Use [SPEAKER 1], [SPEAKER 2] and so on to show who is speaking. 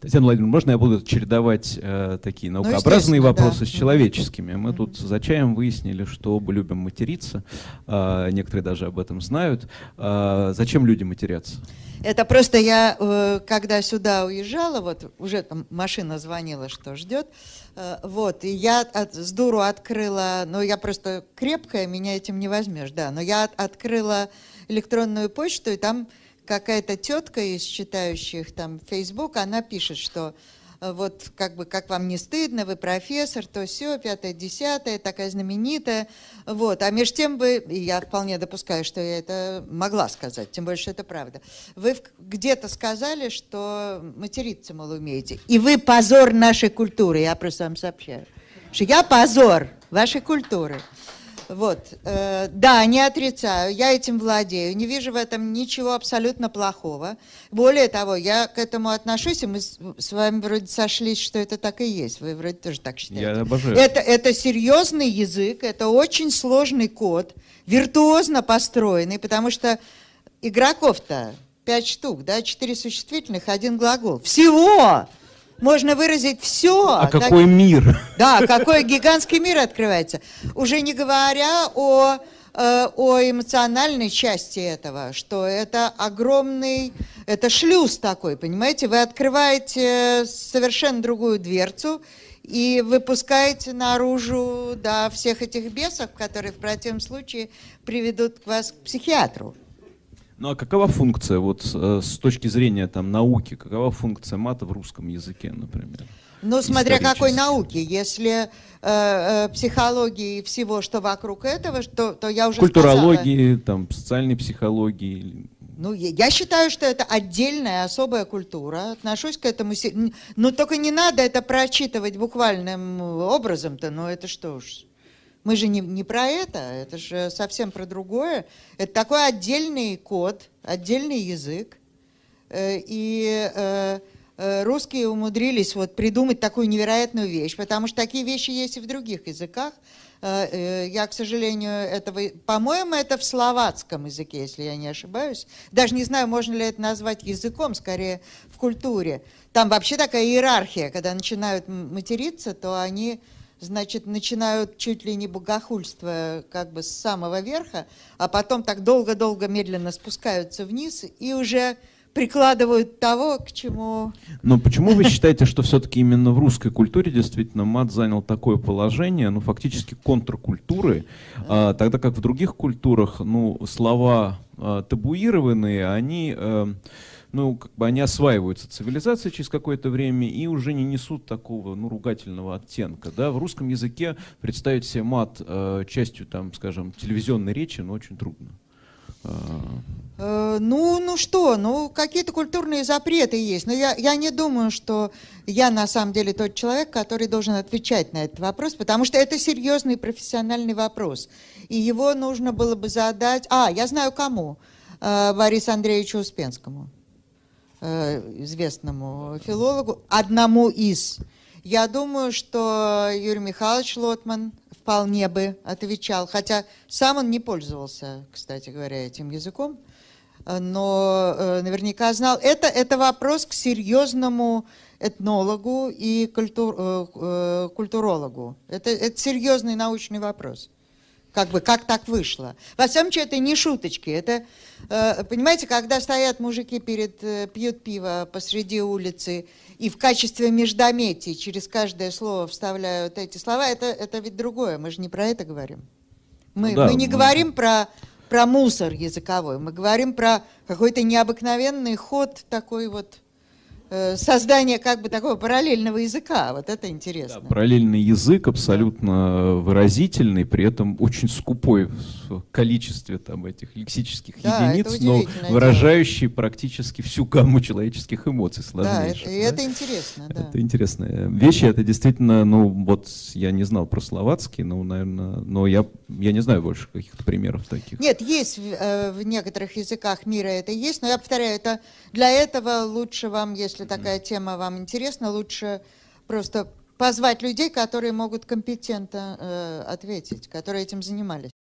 [SPEAKER 1] Татьяна Владимировна, можно я буду чередовать э, такие ну, наукообразные ну, вопросы да. с человеческими? Мы тут за чаем выяснили, что оба любим материться. Э, некоторые даже об этом знают. Э, зачем люди матерятся?
[SPEAKER 2] Это просто я, э, когда сюда уезжала, вот уже там машина звонила, что ждет. Э, вот, и я от, с дуру открыла, ну я просто крепкая, меня этим не возьмешь, да, но я от, открыла электронную почту, и там какая-то тетка из читающих там Facebook, она пишет, что э, вот как бы как вам не стыдно, вы профессор, то все, пятое, десятое, такая знаменитая. Вот. А между тем бы, я вполне допускаю, что я это могла сказать, тем более, это правда. Вы где-то сказали, что материться, мало умеете. И вы позор нашей культуры, я просто вам сообщаю. Что я позор вашей культуры. Вот. Э, да, не отрицаю, я этим владею, не вижу в этом ничего абсолютно плохого. Более того, я к этому отношусь, и мы с вами вроде сошлись, что это так и есть. Вы вроде тоже так считаете.
[SPEAKER 1] Я обожаю. Это,
[SPEAKER 2] это серьезный язык, это очень сложный код, виртуозно построенный, потому что игроков-то пять штук, да, четыре существительных, один глагол. Всего! можно выразить все. А так, какой мир? Да, какой гигантский мир открывается. Уже не говоря о, э, о эмоциональной части этого, что это огромный, это шлюз такой, понимаете? Вы открываете совершенно другую дверцу и выпускаете наружу да, всех этих бесов, которые в противном случае приведут вас к психиатру.
[SPEAKER 1] Ну а какова функция, вот э, с точки зрения там, науки, какова функция мата в русском языке, например?
[SPEAKER 2] Ну, смотря какой науки. Если э, э, психологии и всего, что вокруг этого, то, то я уже Культурологии,
[SPEAKER 1] сказала... там, социальной психологии.
[SPEAKER 2] Ну, я считаю, что это отдельная, особая культура. Отношусь к этому... Но ну, только не надо это прочитывать буквальным образом-то. Ну, это что уж... Мы же не, не про это, это же совсем про другое. Это такой отдельный код, отдельный язык. Э, и э, э, русские умудрились вот придумать такую невероятную вещь, потому что такие вещи есть и в других языках. Я, к сожалению, этого... По-моему, это в словацком языке, если я не ошибаюсь. Даже не знаю, можно ли это назвать языком, скорее в культуре. Там вообще такая иерархия, когда начинают материться, то они значит, начинают чуть ли не богохульство как бы с самого верха, а потом так долго-долго медленно спускаются вниз и уже прикладывают того, к чему...
[SPEAKER 1] Но почему вы считаете, что все-таки именно в русской культуре действительно мат занял такое положение, ну, фактически контркультуры, а, э. тогда как в других культурах, ну, слова а, табуированные, они... А, ну, как бы они осваиваются цивилизацией через какое-то время и уже не несут такого, ну, ругательного оттенка, да, в русском языке представить себе мат э, частью, там, скажем, телевизионной речи, ну, очень трудно.
[SPEAKER 2] Э, ну, ну что, ну какие-то культурные запреты есть. Но я, я не думаю, что я на самом деле тот человек, который должен отвечать на этот вопрос, потому что это серьезный профессиональный вопрос. И его нужно было бы задать... А, я знаю кому. Э, Борису Андреевичу Успенскому. Э, известному филологу, одному из. Я думаю, что Юрий Михайлович Лотман вполне бы отвечал, хотя сам он не пользовался, кстати говоря, этим языком, э, но э, наверняка знал. Это, это вопрос к серьезному этнологу и культур, культурологу. Это, это серьезный научный вопрос. Как бы, как так вышло? Во всем случае, это не шуточки. Это, э, понимаете, когда стоят мужики перед, э, пьют пиво посреди улицы и в качестве междометий через каждое слово вставляют эти слова, это, это ведь другое. Мы же не про это говорим. Мы, да, мы не мы... говорим про, про мусор языковой, мы говорим про какой-то необыкновенный ход такой вот Э, создание как бы такого параллельного языка. Вот это интересно. Да,
[SPEAKER 1] параллельный язык абсолютно да. выразительный, при этом очень скупой в количестве там этих лексических да, единиц, но выражающий дело. практически всю гамму человеческих эмоций сложнейших. Да, это, да? это интересно. Да. Это интересная вещь. Это действительно, ну вот я не знал про словацкий, но, наверное, но я, я не знаю больше каких-то примеров таких.
[SPEAKER 2] Нет, есть в, э, в некоторых языках мира это есть, но я повторяю, это для этого лучше вам, если если такая тема вам интересна, лучше просто позвать людей, которые могут компетентно э, ответить, которые этим занимались.